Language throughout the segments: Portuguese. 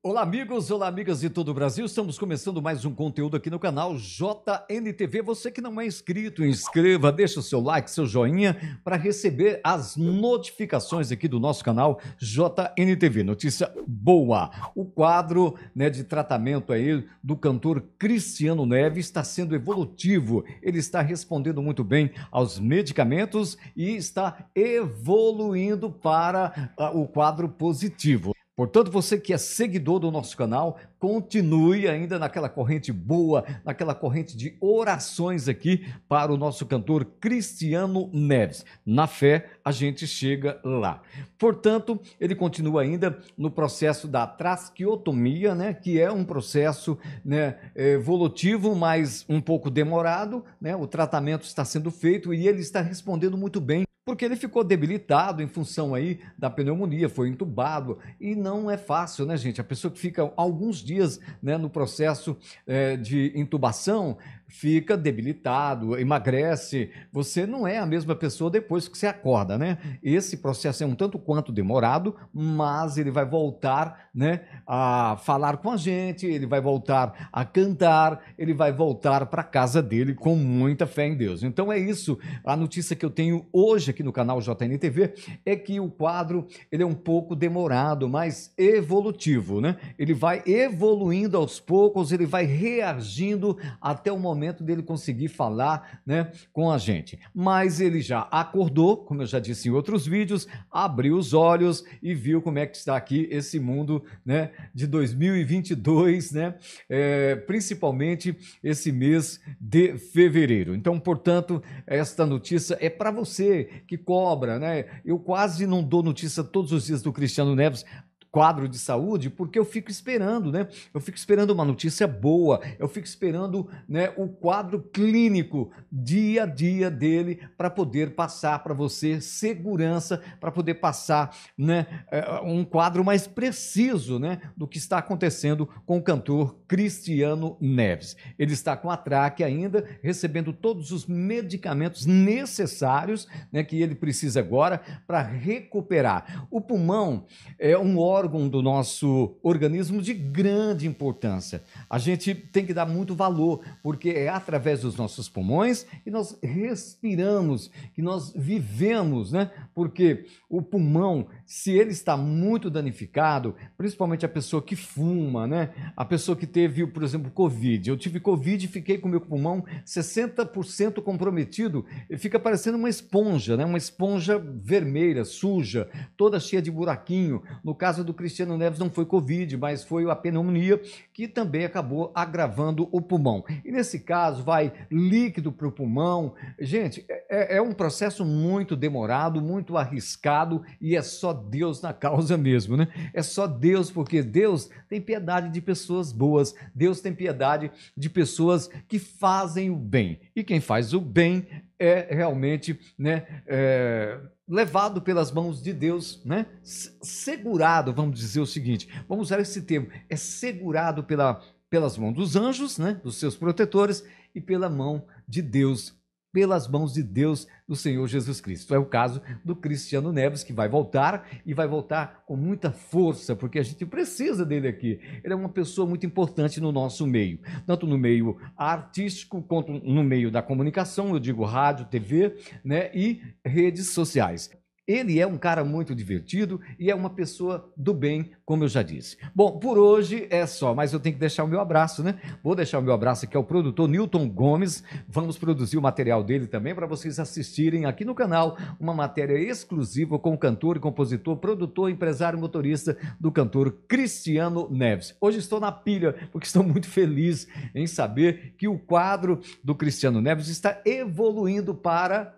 Olá, amigos, olá, amigas de todo o Brasil. Estamos começando mais um conteúdo aqui no canal JNTV. Você que não é inscrito, inscreva, deixa o seu like, seu joinha para receber as notificações aqui do nosso canal JNTV. Notícia boa: o quadro né, de tratamento aí do cantor Cristiano Neves está sendo evolutivo. Ele está respondendo muito bem aos medicamentos e está evoluindo para uh, o quadro positivo. Portanto, você que é seguidor do nosso canal, continue ainda naquela corrente boa, naquela corrente de orações aqui para o nosso cantor Cristiano Neves. Na fé, a gente chega lá. Portanto, ele continua ainda no processo da trasquiotomia, né, que é um processo né, evolutivo, mas um pouco demorado. Né, o tratamento está sendo feito e ele está respondendo muito bem porque ele ficou debilitado em função aí da pneumonia, foi entubado e não é fácil, né, gente? A pessoa que fica alguns dias né, no processo é, de intubação, fica debilitado, emagrece. Você não é a mesma pessoa depois que você acorda, né? Esse processo é um tanto quanto demorado, mas ele vai voltar, né, a falar com a gente, ele vai voltar a cantar, ele vai voltar para casa dele com muita fé em Deus. Então é isso. A notícia que eu tenho hoje aqui no canal JNTV é que o quadro ele é um pouco demorado, mas evolutivo, né? Ele vai evoluindo aos poucos, ele vai reagindo até o momento momento dele conseguir falar né, com a gente. Mas ele já acordou, como eu já disse em outros vídeos, abriu os olhos e viu como é que está aqui esse mundo né, de 2022, né, é, principalmente esse mês de fevereiro. Então, portanto, esta notícia é para você que cobra. Né? Eu quase não dou notícia todos os dias do Cristiano Neves quadro de saúde, porque eu fico esperando, né? Eu fico esperando uma notícia boa, eu fico esperando né, o quadro clínico dia a dia dele para poder passar para você segurança, para poder passar né, eh, um quadro mais preciso né, do que está acontecendo com o cantor Cristiano Neves. Ele está com a traque ainda, recebendo todos os medicamentos necessários né, que ele precisa agora para recuperar. O pulmão é um órgão órgão do nosso organismo de grande importância. A gente tem que dar muito valor, porque é através dos nossos pulmões que nós respiramos, que nós vivemos, né? Porque o pulmão, se ele está muito danificado, principalmente a pessoa que fuma, né? A pessoa que teve, por exemplo, Covid. Eu tive Covid e fiquei com meu pulmão 60% comprometido. Fica parecendo uma esponja, né? Uma esponja vermelha, suja, toda cheia de buraquinho. No caso do Cristiano Neves não foi Covid, mas foi a pneumonia, que também acabou agravando o pulmão. E nesse caso, vai líquido para o pulmão. Gente, é, é, é um processo muito demorado, muito arriscado e é só Deus na causa mesmo, né? É só Deus, porque Deus tem piedade de pessoas boas, Deus tem piedade de pessoas que fazem o bem. E quem faz o bem é realmente né, é, levado pelas mãos de Deus, né, segurado, vamos dizer o seguinte, vamos usar esse termo, é segurado pela, pelas mãos dos anjos, né, dos seus protetores, e pela mão de Deus pelas mãos de Deus, do Senhor Jesus Cristo. É o caso do Cristiano Neves, que vai voltar e vai voltar com muita força, porque a gente precisa dele aqui. Ele é uma pessoa muito importante no nosso meio, tanto no meio artístico quanto no meio da comunicação, eu digo rádio, TV, né, e redes sociais. Ele é um cara muito divertido e é uma pessoa do bem, como eu já disse. Bom, por hoje é só, mas eu tenho que deixar o meu abraço, né? Vou deixar o meu abraço aqui ao produtor Newton Gomes. Vamos produzir o material dele também para vocês assistirem aqui no canal uma matéria exclusiva com o cantor, compositor, produtor, empresário, motorista do cantor Cristiano Neves. Hoje estou na pilha porque estou muito feliz em saber que o quadro do Cristiano Neves está evoluindo para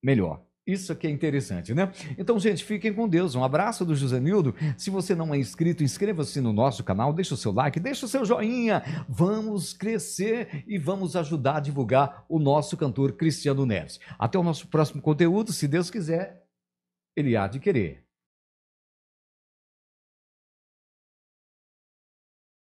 melhor. Isso aqui é interessante, né? Então, gente, fiquem com Deus. Um abraço do José Nildo. Se você não é inscrito, inscreva-se no nosso canal, deixa o seu like, deixa o seu joinha. Vamos crescer e vamos ajudar a divulgar o nosso cantor Cristiano Neves. Até o nosso próximo conteúdo, se Deus quiser, ele há de querer.